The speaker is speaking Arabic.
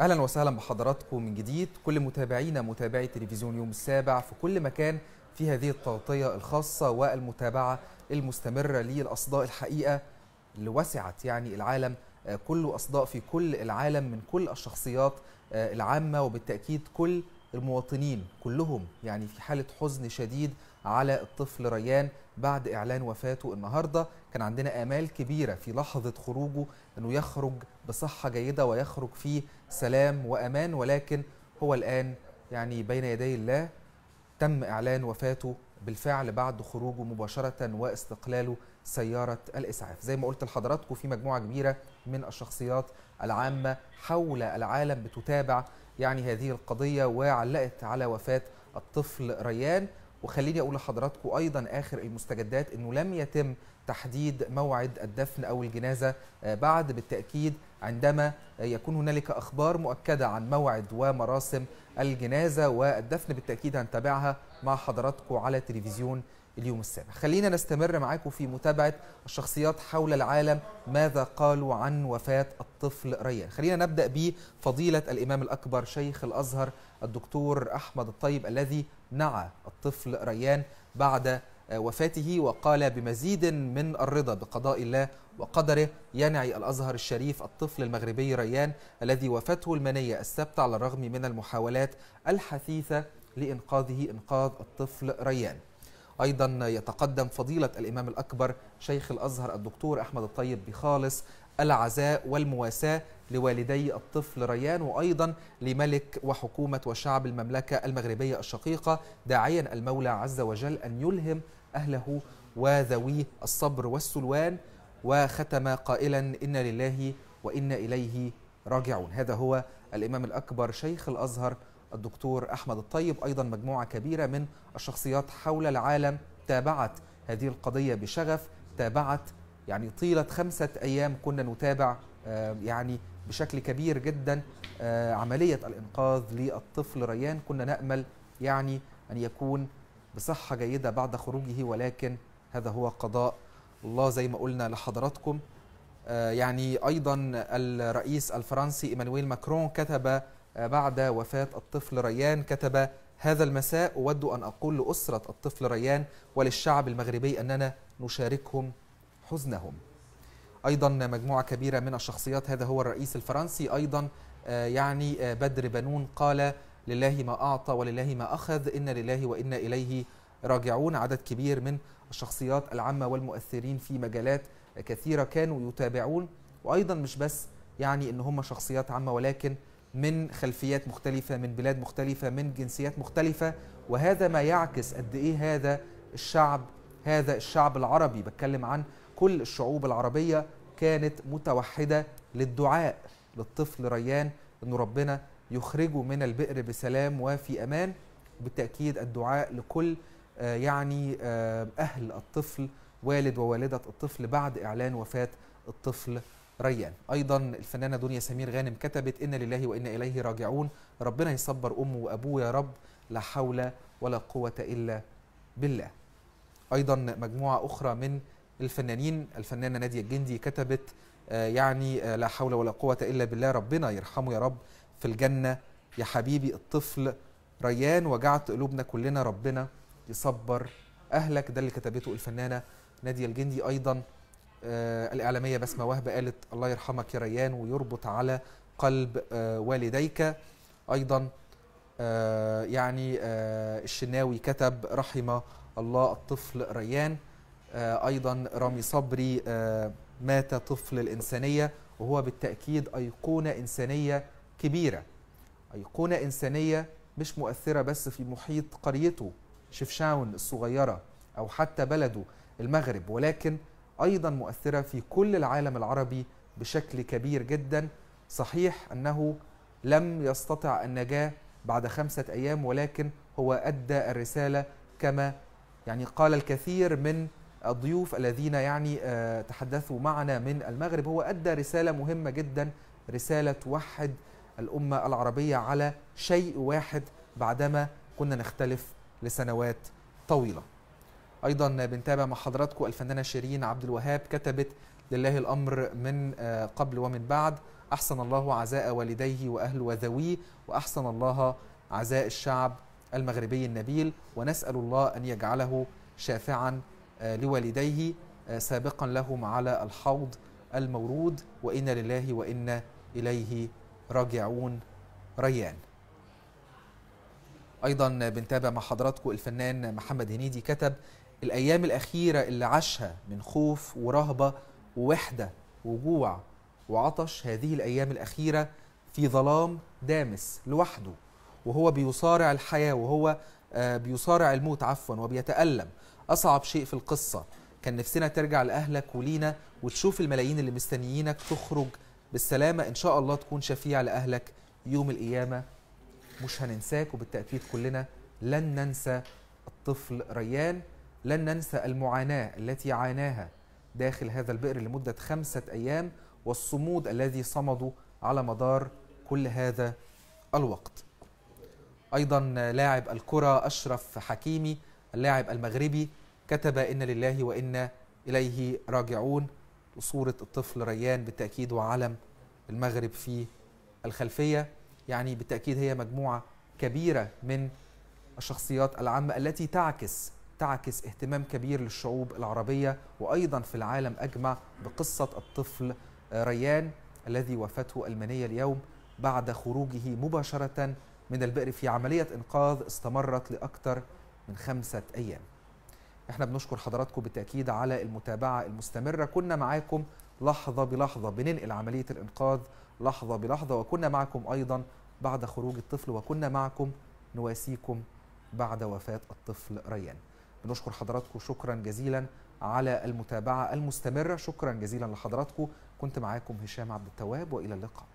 اهلا وسهلا بحضراتكم من جديد كل متابعينا متابعي تلفزيون يوم السابع في كل مكان في هذه التغطيه الخاصه والمتابعه المستمره للاصداء الحقيقه اللي وسعت يعني العالم آه، كله اصداء في كل العالم من كل الشخصيات آه، العامه وبالتاكيد كل المواطنين كلهم يعني في حاله حزن شديد على الطفل ريان بعد اعلان وفاته النهارده كان عندنا امال كبيره في لحظه خروجه انه يخرج بصحه جيده ويخرج في سلام وامان ولكن هو الان يعني بين يدي الله تم اعلان وفاته بالفعل بعد خروجه مباشره واستقلاله سياره الاسعاف زي ما قلت لحضراتكم في مجموعه كبيره من الشخصيات العامه حول العالم بتتابع يعني هذه القضيه وعلقت على وفاه الطفل ريان وخليني اقول لحضراتكم ايضا اخر المستجدات انه لم يتم تحديد موعد الدفن او الجنازه آه، بعد بالتاكيد عندما يكون هنالك اخبار مؤكده عن موعد ومراسم الجنازه والدفن بالتاكيد هنتابعها مع حضراتكم على تلفزيون اليوم السابع خلينا نستمر معاكم في متابعة الشخصيات حول العالم ماذا قالوا عن وفاة الطفل ريان خلينا نبدأ بفضيلة الإمام الأكبر شيخ الأزهر الدكتور أحمد الطيب الذي نعى الطفل ريان بعد آه، وفاته وقال بمزيد من الرضا بقضاء الله وقدره ينعي الأزهر الشريف الطفل المغربي ريان الذي وفاته المنية السبت على الرغم من المحاولات الحثيثة لإنقاذه إنقاذ الطفل ريان أيضا يتقدم فضيلة الإمام الأكبر شيخ الأزهر الدكتور أحمد الطيب بخالص العزاء والمواساة لوالدي الطفل ريان وأيضا لملك وحكومة وشعب المملكة المغربية الشقيقة داعيا المولى عز وجل أن يلهم أهله وذويه الصبر والسلوان وختم قائلا إنا لله وإنا إليه راجعون هذا هو الإمام الأكبر شيخ الأزهر الدكتور أحمد الطيب أيضا مجموعة كبيرة من الشخصيات حول العالم تابعت هذه القضية بشغف تابعت يعني طيلة خمسة أيام كنا نتابع يعني بشكل كبير جدا آه، عملية الإنقاذ للطفل ريان كنا نأمل يعني أن يكون بصحة جيدة بعد خروجه ولكن هذا هو قضاء الله زي ما قلنا لحضراتكم آه، يعني أيضا الرئيس الفرنسي إيمانويل ماكرون كتب آه، بعد وفاة الطفل ريان كتب هذا المساء أود أن أقول لأسرة الطفل ريان وللشعب المغربي أننا نشاركهم حزنهم أيضا مجموعة كبيرة من الشخصيات هذا هو الرئيس الفرنسي أيضا آه، يعني آه، بدر بنون قال لله ما أعطى ولله ما أخذ إن لله وإنا إليه راجعون عدد كبير من الشخصيات العامة والمؤثرين في مجالات كثيرة كانوا يتابعون وأيضا مش بس يعني إن هم شخصيات عامة ولكن من خلفيات مختلفة من بلاد مختلفة من جنسيات مختلفة وهذا ما يعكس قد إيه هذا الشعب هذا الشعب العربي بتكلم عن كل الشعوب العربية كانت متوحدة للدعاء للطفل ريان أن ربنا يخرجه من البئر بسلام وفي أمان بالتأكيد الدعاء لكل آه، يعني آه، أهل الطفل والد ووالدة الطفل بعد إعلان وفاة الطفل ريان ايضا الفنانه دنيا سمير غانم كتبت انا لله وانا اليه راجعون ربنا يصبر امه وابوه يا رب لا حول ولا قوه الا بالله ايضا مجموعه اخرى من الفنانين الفنانه ناديه الجندي كتبت آه، يعني آه، لا حول ولا قوه الا بالله ربنا يرحمه يا رب في الجنه يا حبيبي الطفل ريان وجعت قلوبنا كلنا ربنا يصبر اهلك ده اللي كتبته الفنانه ناديه الجندي ايضا آه، الإعلامية بسمة وهبه قالت الله يرحمك يا ريان ويربط على قلب آه، والديك أيضا آه، يعني الشناوي كتب رحم الله الطفل ريان أيضا رامي صبري مات طفل الإنسانية وهو بالتأكيد أيقونة إنسانية كبيرة أيقونة إنسانية مش مؤثرة بس في محيط قريته شفشاون الصغيرة أو حتى بلده المغرب ولكن ايضا مؤثره في كل العالم العربي بشكل كبير جدا صحيح انه لم يستطع النجاه بعد خمسه ايام ولكن هو ادى الرساله كما يعني قال الكثير من الضيوف الذين يعني آه، تحدثوا معنا من المغرب هو ادى رساله مهمه جدا رساله توحد الامه العربيه على شيء واحد بعدما كنا نختلف لسنوات طويله ايضا بنتابع مع حضراتكم الفنانه شيرين عبد الوهاب كتبت لله الامر من آه، قبل ومن بعد احسن الله عزاء والديه واهل وذويه واحسن الله عزاء الشعب المغربي النبيل ونسال الله ان يجعله شافعا آه، لوالديه آه، سابقا لهم على الحوض المورود وانا لله وانا اليه راجعون ريان ايضا بنتابع مع حضراتكم الفنان محمد هنيدي كتب الايام الاخيره اللي عاشها من خوف ورهبه ووحده وجوع وعطش هذه الايام الاخيره في ظلام دامس لوحده وهو بيصارع الحياه وهو آه، بيصارع الموت عفوا وبيتالم اصعب شيء في القصه كان نفسنا ترجع لاهلك ولينا وتشوف الملايين اللي مستنيينك تخرج بالسلامه ان شاء الله تكون شفيع لاهلك يوم القيامه مش هننساك وبالتاكيد كلنا لن ننسى الطفل ريان لن ننسى المعاناة التي عاناها داخل هذا البئر لمدة خمسة أيام والصمود الذي صمدوا على مدار كل هذا الوقت أيضا لاعب الكرة أشرف حكيمي اللاعب المغربي كتب إن لله وإنا إليه راجعون وصورة الطفل ريان بالتأكيد وعلم المغرب في الخلفية يعني بالتأكيد هي مجموعة كبيرة من الشخصيات العامة التي تعكس تعكس اهتمام كبير للشعوب العربية وأيضا في العالم أجمع بقصة الطفل ريان الذي وفاته المنية اليوم بعد خروجه مباشرة من البئر في عملية إنقاذ استمرت لأكثر من خمسة أيام احنا بنشكر حضراتكم بالتأكيد على المتابعة المستمرة كنا معاكم لحظة بلحظة بننقل عملية الإنقاذ لحظة بلحظة وكنا معكم أيضا بعد خروج الطفل وكنا معكم نواسيكم بعد وفاة الطفل ريان بنشكر حضراتكم شكرا جزيلا على المتابعه المستمره شكرا جزيلا لحضراتكم كنت معاكم هشام عبد التواب والى اللقاء